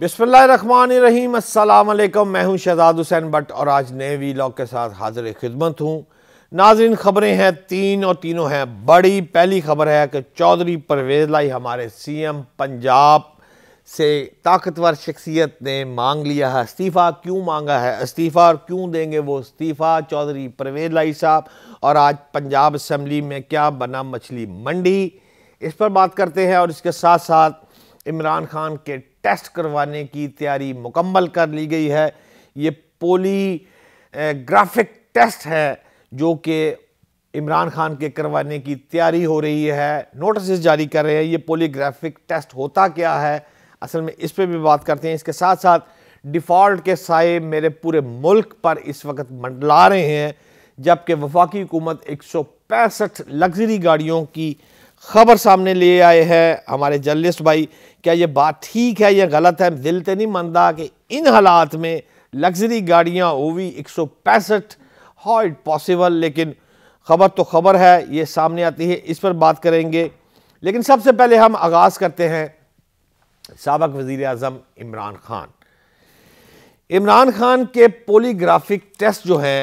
बिसमीम अल्लाम मैं हूं शहजाद हुसैन भट्ट और आज नए वी के साथ हाजिर खिदमत हूं नाजरीन खबरें हैं तीन और तीनों हैं बड़ी पहली खबर है कि चौधरी परवेज लाई हमारे सीएम पंजाब से ताकतवर शख्सियत ने मांग लिया है इस्तीफ़ा क्यों मांगा है इस्तीफ़ा और क्यों देंगे वो इस्तीफ़ा चौधरी परवेज लाई साहब और आज पंजाब असम्बली में क्या बना मछली मंडी इस पर बात करते हैं और इसके साथ साथ इमरान खान के टेस्ट करवाने की तैयारी मुकम्मल कर ली गई है ये पोली ग्राफिक टेस्ट है जो कि इमरान खान के करवाने की तैयारी हो रही है नोटिस जारी कर रहे हैं ये पोलीग्राफिक टेस्ट होता क्या है असल में इस पर भी बात करते हैं इसके साथ साथ डिफ़ॉल्ट के साय मेरे पूरे मुल्क पर इस वक्त मंडला रहे हैं जबकि वफाकी हुकूमत एक सौ पैंसठ लग्जरी गाड़ियों की खबर सामने ले आए हैं हमारे जर्नलिस्ट भाई क्या ये बात ठीक है या गलत है दिल तो नहीं मानता कि इन हालात में लग्जरी गाड़ियाँ ओवी एक सौ पैंसठ हाउ इट पॉसिबल लेकिन खबर तो खबर है ये सामने आती है इस पर बात करेंगे लेकिन सबसे पहले हम आगाज़ करते हैं सबक वज़ी अजम इमरान खान इमरान खान के पोलीग्राफिक टेस्ट जो हैं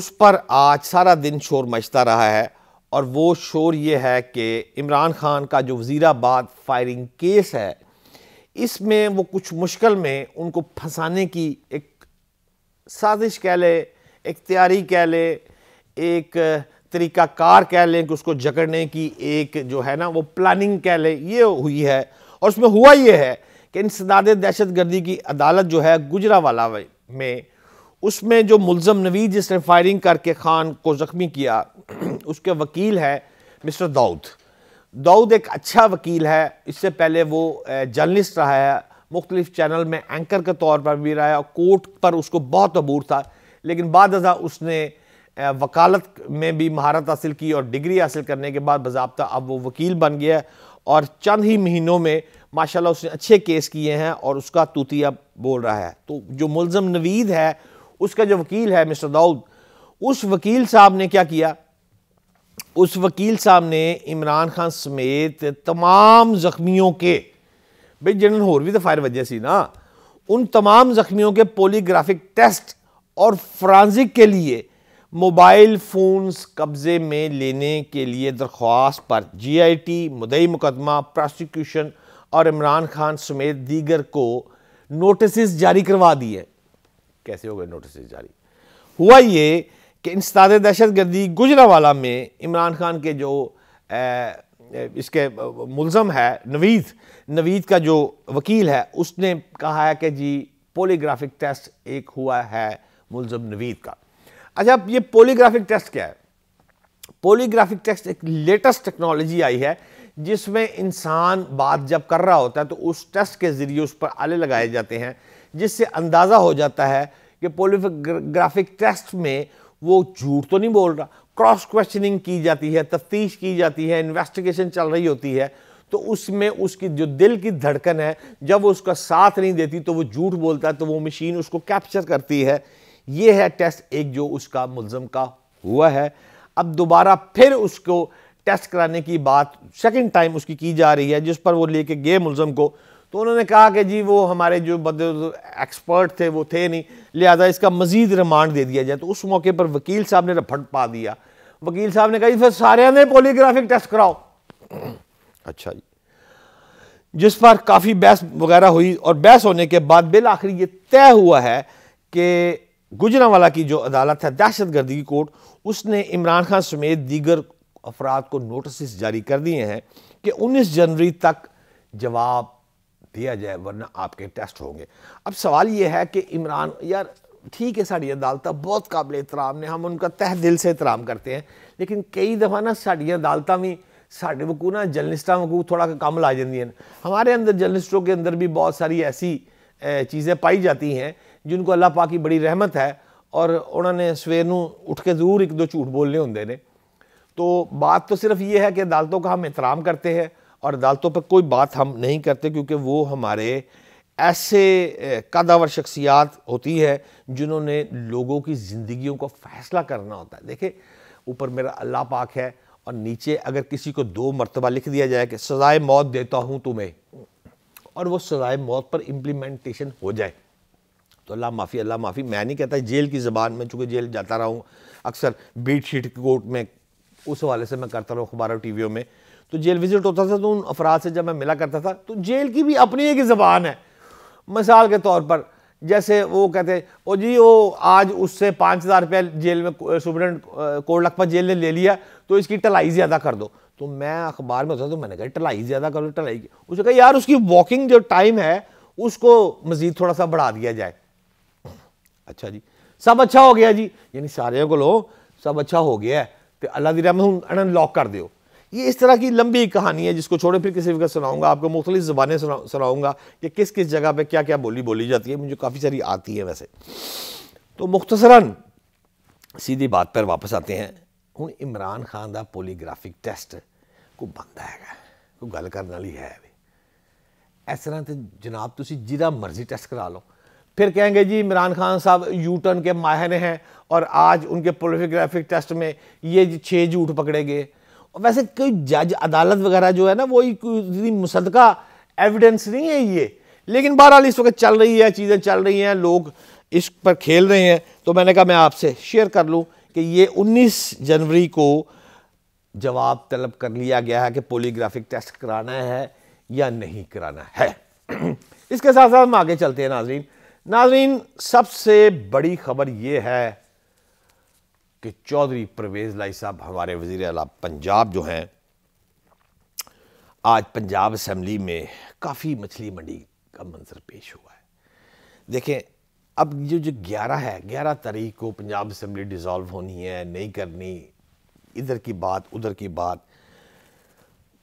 उस पर आज सारा दिन शोर मचता रहा है और वो शोर ये है कि इमरान खान का जो वज़ीराबाद फायरिंग केस है इसमें वो कुछ मुश्किल में उनको फंसाने की एक साजिश कह लें एक तैयारी कह लें एक तरीक़ाकार कह लें कि उसको जकड़ने की एक जो है ना वो प्लानिंग कह लें ये हुई है और उसमें हुआ ये है कि इंसदाद दहशत गर्दी की अदालत जो है गुजरावाला में उसमें जो मुलम नवीद जिसने फायरिंग करके खान को ज़ख्मी किया उसके वकील हैं मिस्टर दाऊद दाऊद एक अच्छा वकील है इससे पहले वो जर्नलिस्ट रहा है मुख्तलिफ चैनल में एंकर के तौर पर भी रहा है और कोर्ट पर उसको बहुत अबूर था लेकिन बाद उसने वकालत में भी महारत हासिल की और डिग्री हासिल करने के बाद बाबा अब वो वकील बन गया है और चंद ही महीनों में माशाल्लाह उसने अच्छे केस किए हैं और उसका तूतिया बोल रहा है तो जो मुलम नवीद है उसका जो वकील है मिस्टर दाऊद उस वकील साहब ने क्या किया उस वकील साहब ने इमरान खान समेत तमाम ज़ख्मियों के भाई जनरल होर भी तो फायर वजह से ना उन तमाम ज़ख्मियों के पोलीग्राफिक टेस्ट और फ्रांसिक के लिए मोबाइल फ़ोन्स कब्ज़े में लेने के लिए दरख्वास्त पर जी आई टी मुदई मुकदमा प्रोसिक्यूशन और इमरान खान समेत दीगर को नोटिस जारी करवा दिए कैसे हो गए नोटिस जारी हुआ ये कि इंसदाद दहशत गर्दी गुजरावाला में इमरान खान के जो ए, इसके मुलम है नवीद नवीद का जो वकील है उसने कहा है कि जी पोलीग्राफिक टेस्ट एक हुआ है मुलम नवीद का अच्छा ये पोलीग्राफिक टेस्ट क्या है पोलीग्राफिक टेस्ट एक लेटेस्ट टेक्नोलॉजी आई है जिसमें इंसान बात जब कर रहा होता है तो उस टेस्ट के ज़रिए उस पर आले लगाए जाते हैं जिससे अंदाज़ा हो जाता है कि पोलीग्राफिक टेस्ट में वो झूठ तो नहीं बोल रहा क्रॉस क्वेश्चनिंग की जाती है तफ्तीश की जाती है इन्वेस्टिगेशन चल रही होती है तो उसमें उसकी जो दिल की धड़कन है जब वो उसका साथ नहीं देती तो वो झूठ बोलता है तो वो मशीन उसको कैप्चर करती है ये है टेस्ट एक जो उसका मुलजम का हुआ है अब दोबारा फिर उसको टेस्ट कराने की बात सेकंड टाइम उसकी की जा रही है जिस पर वो लेके गए मुलजम को तो उन्होंने कहा कि जी वो हमारे जो बद एक्सपर्ट थे वो थे नहीं लिहाजा इसका मजीद रिमांड दे दिया जाए तो उस मौके पर वकील साहब ने रफट पा दिया वकील साहब ने कहा फिर सारे ने पोलियोग्राफिक टेस्ट कराओ अच्छा जी जिस पर काफ़ी बहस वगैरह हुई और बहस होने के बाद बिल आखिर ये तय हुआ है कि गुजरावाला की जो अदालत है दहशत गर्दी की कोर्ट उसने इमरान खान समेत दीगर अफराद को नोटिस जारी कर दिए हैं कि 19 जनवरी तक जवाब दिया जाए वरना आपके टेस्ट होंगे अब सवाल ये है कि इमरान यार ठीक है साड़ी अदालत बहुत काबिल एहतराम ने हम उनका तह दिल से एहतराम करते हैं लेकिन कई दफ़ा ना साड़ी अदालत भी साढ़े वकू ना जर्नलिस्टा वकू थोड़ा कम ला जाए हमारे अंदर जर्नलिस्टों के अंदर भी बहुत सारी ऐसी चीज़ें पाई जाती हैं जिनको अल्लाह पा की बड़ी रहमत है और उन्होंने सवेर न उठ के जरूर एक दो झूठ बोलने होंगे ने तो बात तो सिर्फ ये है कि अदालतों का हम एहतराम करते हैं और अदालतों पर कोई बात हम नहीं करते क्योंकि वो हमारे ऐसे कादावर शख्सियात होती है जिन्होंने लोगों की ज़िंदगियों का फ़ैसला करना होता है देखे ऊपर मेरा अल्लाह पाक है और नीचे अगर किसी को दो मरतबा लिख दिया जाए कि सज़ाए मौत देता हूँ तुम्हें और वो सज़ाए मौत पर इम्प्लीमेंटेशन हो जाए तो अल्लाह माफ़ी अल्लाह माफ़ी मैं नहीं कहता जेल की ज़बान में चूँकि जेल जाता रहा हूँ अक्सर बीट शीट कोर्ट में उस हवाले से मैं करता रहा अखबारों टी वी में तो जेल विज़िट होता था तो उन अफराद से जब मैं मिला करता था तो जेल की भी अपनी एक ज़बान है मिसाल के तौर पर जैसे वो कहते हैं ओ जी वो आज उससे पाँच हज़ार रुपया जेल में सुप्रेंट कोट लखपत जेल ने ले लिया तो इसकी टलाई ज़्यादा कर दो तो मैं अखबार में होता तो मैंने कहा टलाई ज़्यादा करो टलाई की उसने कहा यार उसकी वॉकिंग जो टाइम है उसको मज़ीद थोड़ा सा बढ़ा दिया जाए अच्छा जी सब अच्छा हो गया जी यानी सारे को लो सब अच्छा हो गया है तो अल्लाह दरमहम अनलॉक कर दो ये इस तरह की लंबी कहानी है जिसको छोड़े फिर किसी वक्त सुनाऊंगा आपको मुख्तलिफ ज़बानें सुनाऊंगा कि किस किस जगह पे क्या क्या बोली बोली जाती है मुझे काफ़ी सारी आती है वैसे तो मुख्तसरा सीधी बात पर वापस आते हैं हूँ इमरान खान का पोलीग्राफिक टैसट को बंद है कोई गल करने वाली है भी इस तरह तो जनाब तुम जिरा मर्जी टेस्ट करा लो फिर कहेंगे जी इमरान खान साहब यू टर्न के माहिर हैं और आज उनके पोलिटोग्राफिक टेस्ट में ये छः झूठ पकड़े गए वैसे कोई जज अदालत वगैरह जो है ना वो इतनी मुसदका एविडेंस नहीं है ये लेकिन बहरहाल इस वक्त चल रही है चीज़ें चल रही हैं लोग इस पर खेल रहे हैं तो मैंने कहा मैं आपसे शेयर कर लूँ कि ये 19 जनवरी को जवाब तलब कर लिया गया है कि पोलियोग्राफिक टेस्ट कराना है या नहीं कराना है इसके साथ साथ हम आगे चलते हैं नाजरीन नाजरीन सबसे बड़ी खबर यह है कि चौधरी परवेज़ लाई साहब हमारे वजीर अला पंजाब जो हैं आज पंजाब असम्बली में काफ़ी मछली मंडी का मंजर पेश हुआ है देखें अब ये जो ग्यारह है ग्यारह तारीख को पंजाब असम्बली डिसॉल्व होनी है नहीं करनी इधर की बात उधर की बात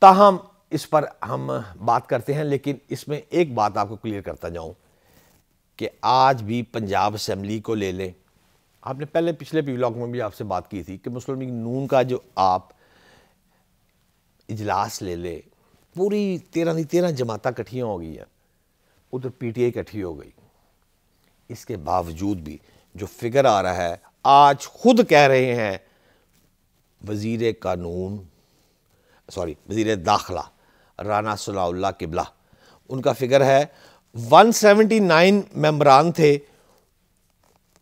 ताहम इस पर हम बात करते हैं लेकिन इसमें एक बात आपको क्लियर करता जाऊं कि आज भी पंजाब असम्बली को ले लें आपने पहले पिछले ब्लॉग में भी आपसे बात की थी कि मुस्लिम लीग नून का जो आप इजलास ले ले पूरी तेरह दी तेरह जमात इकट्ठियाँ हो गई हैं उधर पी टी आई इकट्ठी हो गई इसके बावजूद भी जो फिगर आ रहा है आज खुद कह रहे हैं वज़ीर कानून सॉरी वज़ीर दाखला राना सलाउल्ला किबला उनका फिगर है 179 मेंबरान थे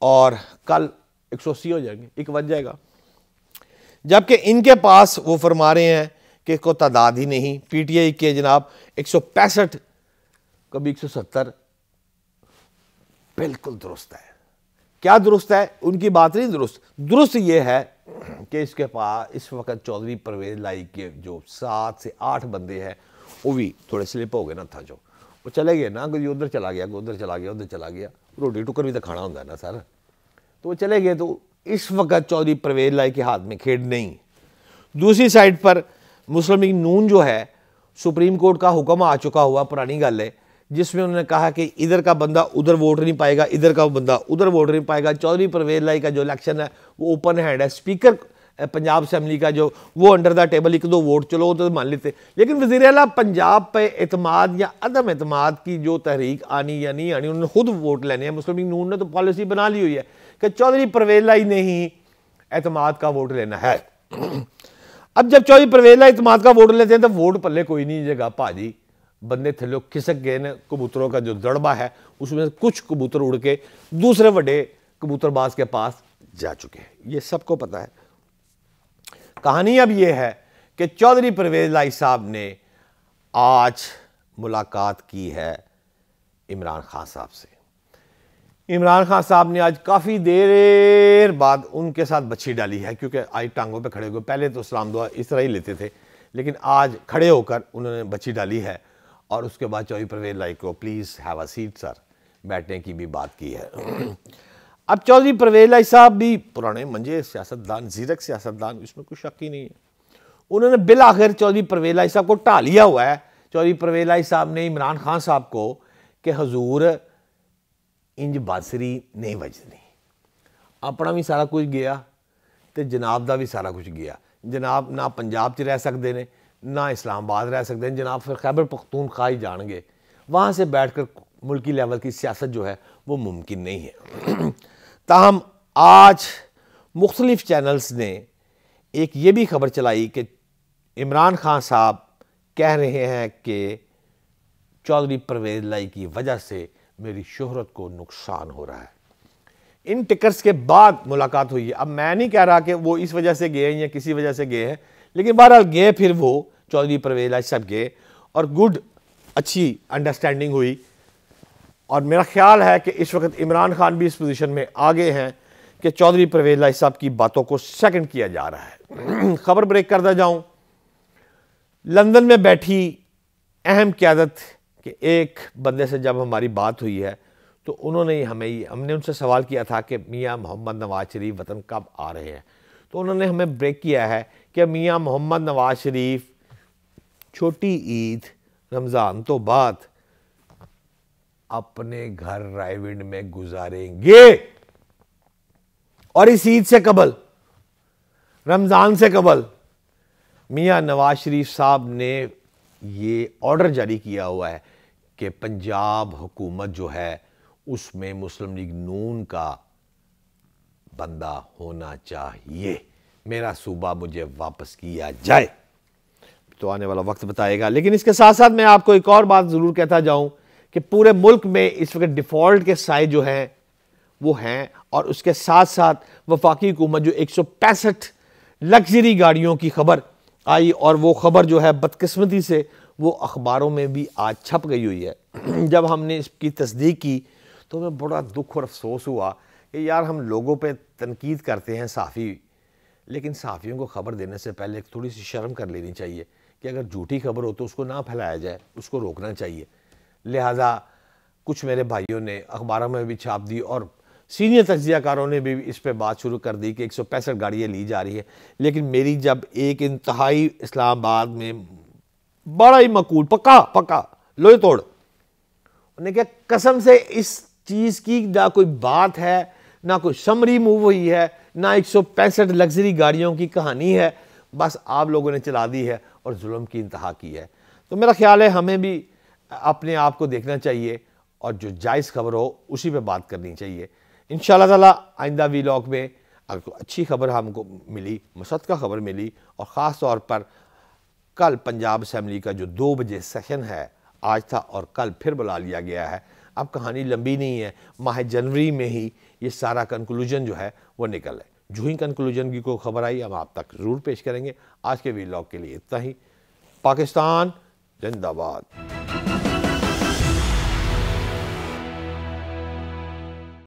और कल एक सौ अस्सी हो जाएंगे एक बच जाएगा जबकि इनके पास वो फरमा रहे हैं कि को तादाद ही नहीं पीटीआई के जनाब एक सौ पैंसठ कभी एक सौ सत्तर बिल्कुल दुरुस्त है क्या दुरुस्त है उनकी बात नहीं दुरुस्त दुरुस्त ये है कि इसके पास इस वक्त चौधरी परवेज लाई के जो सात से आठ बंदे हैं वो भी थोड़े स्लिप हो गए ना था जो वो चले गए ना कभी उधर चला गया उधर चला गया उधर चला गया रोटी टुकर भी तो खाना ਖਾਣਾ ना सर तो तो चले गए तो इस वक्त चौधरी परवेज लाई के हाथ में खेड नहीं दूसरी साइड पर मुस्लिम लीग नून जो है सुप्रीम कोर्ट का हुक्म आ चुका हुआ पुरानी गल है जिसमें उन्होंने कहा कि इधर का बंदा उधर वोट नहीं पाएगा इधर का बंदा उधर वोट नहीं पाएगा चौधरी परवेज लाई का जो इलेक्शन है वो ओपन हैंड है स्पीकर पंजाब असम्बली का जो वो अंडर द टेबल एक दो वोट चलो तो मान लेते लेकिन वजीर अला पंजाब पर अतमाद या अदम अतमाद की जो तहरीक आनी या नहीं आनी उन्होंने खुद वोट लेने हैं मुस्लिम लीग नून ने तो पॉलिसी बना ली हुई है कि चौधरी परवेला ही ने ही अतमाद का वोट लेना है अब जब चौधरी परवेला अतमाद का वोट लेते हैं तो वोट पल्ले कोई नहीं जगह भाजी बंदे थलो खिसक गए ने कबूतरों का जो दड़बा है उसमें कुछ कबूतर उड़ के दूसरे वे कबूतरबाज के पास जा चुके हैं ये सबको पता है कहानी अब यह है कि चौधरी परवेज लाई साहब ने आज मुलाकात की है इमरान खान साहब से इमरान खान साहब ने आज काफ़ी देर बाद उनके साथ बच्ची डाली है क्योंकि आज टांगों पे खड़े हो पहले तो सलाम दुआ इस तरह ही लेते थे लेकिन आज खड़े होकर उन्होंने बच्ची डाली है और उसके बाद चौधरी परवेज लाई को please have a seat sir बैठने की भी बात की है अब चौधरी परवेज लाई साहब भी पुराने मंजे सियासतदान जीरक सियासतदान इसमें कोई शक ही नहीं है उन्होंने बिल आखिर चौधरी परवेज लाई साहब को ढा लिया हुआ है चौधरी परवेज लाई साहब ने इमरान खान साहब को कि हजूर इंज बासरी नहीं बजनी अपना भी सारा कुछ गया तो जनाब का भी सारा कुछ गया जनाब ना पंजाब च रह सकते हैं ना इस्लामाबाद रह सकते हैं जनाब फिर खैबर पख्तूनखा ही जाएंगे वहाँ से बैठ कर मुल्की लेवल की सियासत जो है वो मुमकिन नहीं है ताहम आज मुख्तलिफ चैनल्स ने एक ये भी खबर चलाई कि इमरान खान साहब कह रहे हैं कि चौधरी परवेज लाई की वजह से मेरी शोहरत को नुकसान हो रहा है इन टिकर्स के बाद मुलाकात हुई है अब मैं नहीं कह रहा कि वो इस वजह से गए हैं या किसी वजह से गए हैं लेकिन बहरहाल गए फिर वो चौधरी परवेज लाई सब गए और गुड अच्छी अंडरस्टैंडिंग हुई और मेरा ख्याल है कि इस वक्त इमरान खान भी इस पोजीशन में आगे हैं कि चौधरी परवेज लाई साहब की बातों को सेकंड किया जा रहा है खबर ब्रेक करता जाऊं लंदन में बैठी अहम क्यादत कि एक बंदे से जब हमारी बात हुई है तो उन्होंने हमें हमने उनसे सवाल किया था कि मियाँ मोहम्मद नवाज शरीफ वतन कब आ रहे हैं तो उन्होंने हमें ब्रेक किया है कि मियाँ मोहम्मद नवाज शरीफ छोटी ईद रमज़ान तो बाद अपने घर रायविंड में गुजारेंगे और इस ईद से कबल रमज़ान से कबल मियां नवाज शरीफ साहब ने ये ऑर्डर जारी किया हुआ है कि पंजाब हुकूमत जो है उसमें मुस्लिम लीग नून का बंदा होना चाहिए मेरा सूबा मुझे वापस किया जाए तो आने वाला वक्त बताएगा लेकिन इसके साथ साथ मैं आपको एक और बात ज़रूर कहता जाऊं कि पूरे मुल्क में इस वक्त डिफ़ॉल्ट के साय जो हैं वो हैं और उसके साथ साथ वफाकी हुकूमत जो एक सौ पैंसठ लग्जरी गाड़ियों की खबर आई और वो ख़बर जो है बदकस्मती से वो अखबारों में भी आज छप गई हुई है जब हमने इसकी तस्दीक की तो हमें बड़ा दुख और अफसोस हुआ कि यार हम लोगों पे तनकीद करते हैं साफ़ी लेकिन साफ़ियों को ख़बर देने से पहले एक थोड़ी सी शर्म कर लेनी चाहिए कि अगर झूठी खबर हो तो उसको ना फैलाया जाए उसको रोकना चाहिए लिहाजा कुछ मेरे भाइयों ने अखबारों में भी छाप दी और सीनियर तजियाकारों ने भी इस पर बात शुरू कर दी कि एक सौ पैंसठ गाड़ियाँ ली जा रही है लेकिन मेरी जब एक इंतहाई इस्लामाबाद में बड़ा ही मकूल पक्का पक्का लोहे तोड़ उन्हें क्या कसम से इस चीज़ की ना कोई बात है ना कोई समरी मूव हुई है ना एक सौ पैंसठ लग्जरी गाड़ियों की कहानी है बस आप लोगों ने चला दी है और जुल्म की इंतहा की है तो मेरा ख्याल है हमें भी अपने आप को देखना चाहिए और जो जायज़ खबर हो उसी पे बात करनी चाहिए इन ताला आइंदा वीलॉग में अगर कोई अच्छी खबर हमको मिली मसद खबर मिली और ख़ास तौर पर कल पंजाब असम्बली का जो दो बजे सेशन है आज था और कल फिर बुला लिया गया है अब कहानी लंबी नहीं है माह जनवरी में ही ये सारा कंक्लूजन जो है वो निकल है जो ही कंक्लूजन की कोई खबर आई हम आप तक ज़रूर पेश करेंगे आज के लॉक के लिए इतना ही पाकिस्तान जिंदाबाद